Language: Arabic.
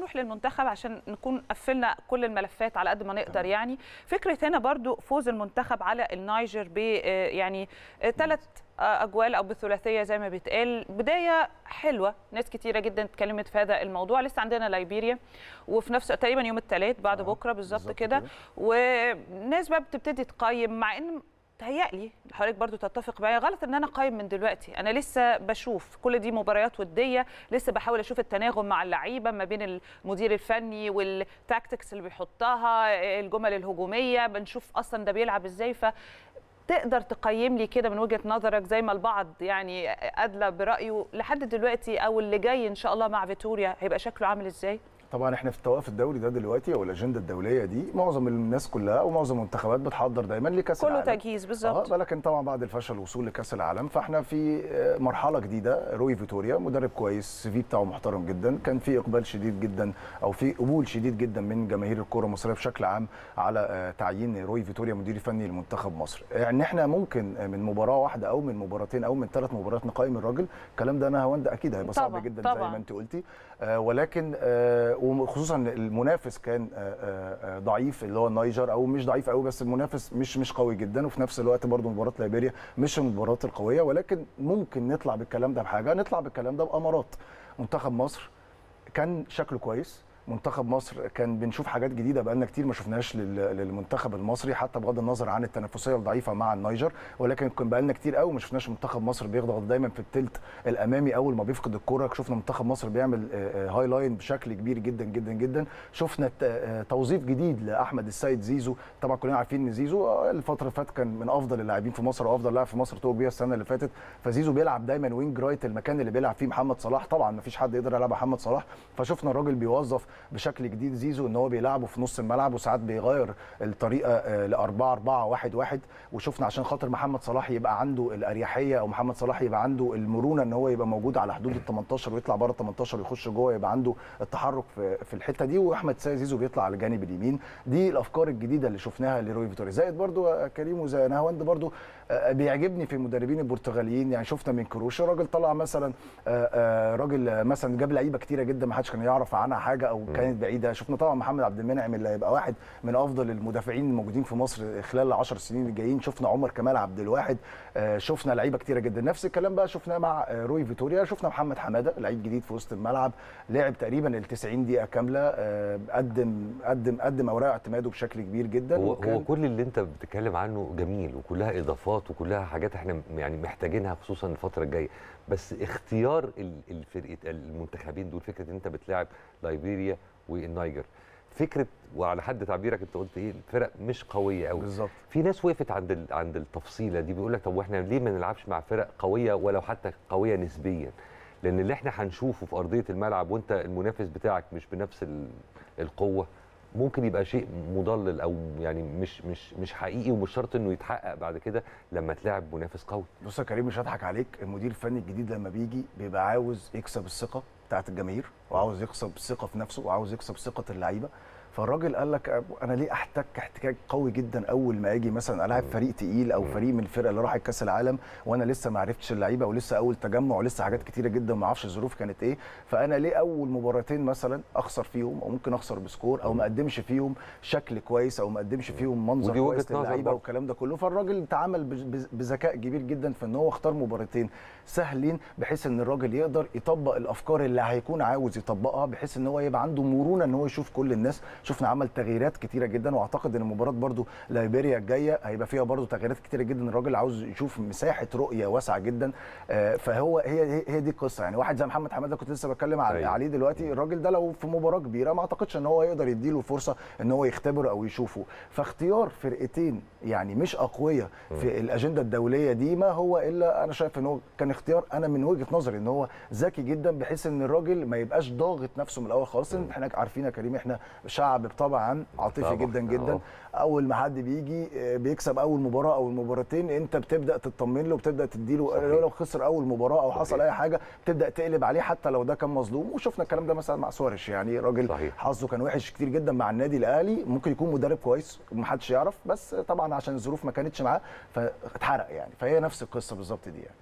نروح للمنتخب عشان نكون قفلنا كل الملفات على قد ما نقدر يعني فكره هنا برضو فوز المنتخب على النايجر ب آه، يعني ثلاث آه، اجوال او بثلاثيه زي ما بيتقال بدايه حلوه ناس كتيره جدا اتكلمت في هذا الموضوع لسه عندنا ليبيريا وفي نفس تقريبا يوم الثلاث بعد بكره بالظبط كده وناس بقى بتبتدي تقيم مع ان تهيألي حضرتك برضو تتفق معايا غلط ان انا قايم من دلوقتي انا لسه بشوف كل دي مباريات وديه لسه بحاول اشوف التناغم مع اللعيبه ما بين المدير الفني والتاكتكس اللي بيحطها الجمل الهجوميه بنشوف اصلا ده بيلعب ازاي ف تقدر تقيم لي كده من وجهه نظرك زي ما البعض يعني ادلى برايه لحد دلوقتي او اللي جاي ان شاء الله مع فيتوريا هيبقى شكله عامل ازاي؟ طبعا احنا في التوقف الدولي ده دلوقتي او الاجنده الدوليه دي معظم الناس كلها ومعظم المنتخبات بتحضر دايما لكاس العالم كله تجهيز بالظبط اه لكن طبعا بعد الفشل الوصول لكاس العالم فاحنا في آه، مرحله جديده روي فيتوريا مدرب كويس السي في بتاعه محترم جدا كان في اقبال شديد جدا او في قبول شديد جدا من جماهير الكره المصريه بشكل عام على آه، تعيين روي فيتوريا مدير فني لمنتخب مصر يعني احنا ممكن آه، من مباراه واحده او من مباراتين او من ثلاث مباريات نقيم الراجل الكلام ده انا هوند اكيد هيبقى صعب جدا طبعًا. زي ما انت قلتي آه ولكن آه وخصوصا المنافس كان آه، آه، آه، ضعيف اللي هو النايجر او مش ضعيف قوي بس المنافس مش مش قوي جدا وفي نفس الوقت برضو مباراه ليبيريا مش المباريات القويه ولكن ممكن نطلع بالكلام ده بحاجه نطلع بالكلام ده بامارات منتخب مصر كان شكله كويس منتخب مصر كان بنشوف حاجات جديده بقالنا كتير ما شفناهاش للمنتخب المصري حتى بغض النظر عن التنافسيه الضعيفه مع النيجر ولكن كان بقالنا كتير قوي ما شفناش منتخب مصر بيضغط دايما في الثلث الامامي اول ما بيفقد الكره شفنا منتخب مصر بيعمل هاي آه، آه، لاين بشكل كبير جدا جدا جدا شفنا آه، توظيف جديد لاحمد السيد زيزو طبعا كلنا عارفين ان زيزو الفتره اللي فاتت كان من افضل اللاعبين في مصر وافضل لاعب في مصر توج بيها السنه اللي فاتت فزيزو بيلعب دايما وينج رايت المكان اللي بيلعب فيه محمد صلاح طبعا ما فيش حد يقدر يلعب محمد صلاح فشفنا الراجل بيوظف بشكل جديد زيزو ان هو بيلعبه في نص الملعب وساعات بيغير الطريقه آه، ل 4 4 1 1 وشفنا عشان خاطر محمد صلاح يبقى عنده الاريحيه او محمد صلاح يبقى عنده المرونه ان هو يبقى موجود على حدود ال 18 ويطلع بره ال 18 ويخش جوه يبقى عنده التحرك في, الحته دي واحمد سيد زيزو بيطلع على الجانب اليمين دي الافكار الجديده اللي شفناها لروي فيتوري زائد برده آه، كريم وزنهاوند برده آه، بيعجبني في المدربين البرتغاليين يعني شفنا من كروش راجل طلع مثلا راجل مثلا جاب لعيبه كتيره جدا ما حدش كان يعرف عنها حاجه او كانت بعيده شفنا طبعا محمد عبد المنعم اللي هيبقى واحد من افضل المدافعين الموجودين في مصر خلال ال 10 سنين الجايين شفنا عمر كمال عبد الواحد آه، شفنا لعيبه كتيره جدا نفس الكلام بقى شفناه مع آه، روي فيتوريا شفنا محمد حماده لعيب جديد في وسط الملعب لعب تقريبا ال 90 دقيقه كامله آه، قدم قدم قدم اوراق اعتماده بشكل كبير جدا هو, وكان... هو كل اللي انت بتتكلم عنه جميل وكلها اضافات وكلها حاجات احنا يعني محتاجينها خصوصا الفتره الجايه بس اختيار الفرقه المنتخبين دول فكره ان انت بتلاعب لايبيريا والنيجر فكره وعلى حد تعبيرك انت قلت ايه الفرق مش قويه قوي بالظبط في ناس وقفت عند ال... عند التفصيله دي بيقول لك طب واحنا ليه ما نلعبش مع فرق قويه ولو حتى قويه نسبيا لان اللي احنا هنشوفه في ارضيه الملعب وانت المنافس بتاعك مش بنفس القوه ممكن يبقى شيء مضلل او يعني مش مش مش حقيقي ومش شرط انه يتحقق بعد كده لما تلاعب منافس قوي. بص يا كريم مش هضحك عليك، المدير الفني الجديد لما بيجي بيبقى عاوز يكسب الثقه بتاعت الجماهير وعاوز يكسب ثقه في نفسه وعاوز يكسب ثقه اللعيبه فالراجل قال لك انا ليه احتك احتكاك قوي جدا اول ما اجي مثلا العب فريق تقيل او فريق من الفرق اللي راحت كاس العالم وانا لسه ما عرفتش اللعيبه ولسه اول تجمع ولسه حاجات كتيره جدا ما اعرفش الظروف كانت ايه فانا ليه اول مباراتين مثلا اخسر فيهم او ممكن اخسر بسكور او ما اقدمش فيهم شكل كويس او ما اقدمش فيهم منظر كويس للعيبه والكلام ده كله فالراجل تعامل بذكاء كبير جدا في ان هو اختار مباراتين سهلين بحيث ان الراجل يقدر يطبق الافكار اللي هيكون عاوز يطبقها بحيث ان هو يبقى عنده مرونه ان هو يشوف كل الناس شفنا عمل تغييرات كتيره جدا واعتقد ان مباراه برضو ليبيريا الجايه هيبقى فيها برضو تغييرات كتيره جدا الراجل عاوز يشوف مساحه رؤيه واسعه جدا آه، فهو هي هي دي القصه يعني واحد زي محمد حماده كنت لسه بتكلم أيوه. عليه علي دلوقتي الراجل ده لو في مباراه كبيره ما اعتقدش ان هو يقدر يديله فرصه ان هو يختبره او يشوفه فاختيار فرقتين يعني مش اقوياء في الاجنده الدوليه دي ما هو الا انا شايف ان هو كان اختيار انا من وجهه نظري ان هو ذكي جدا بحيث ان الراجل ما يبقاش ضاغط نفسه من الاول خالص احنا عارفين يا كريم احنا شعب شعب طبعا عاطفي جدا جدا أوه. اول ما حد بيجي آه، بيكسب اول مباراه او المباراتين انت بتبدا تطمن له بتبدا تديله لو لو خسر اول مباراه او حصل صحيح. اي حاجه بتبدا تقلب عليه حتى لو ده كان مظلوم وشفنا الكلام ده مثلا مع سوارش يعني راجل حظه كان وحش كتير جدا مع النادي الاهلي ممكن يكون مدرب كويس ومحدش يعرف بس طبعا عشان الظروف ما كانتش معاه فاتحرق يعني فهي نفس القصه بالظبط دي يعني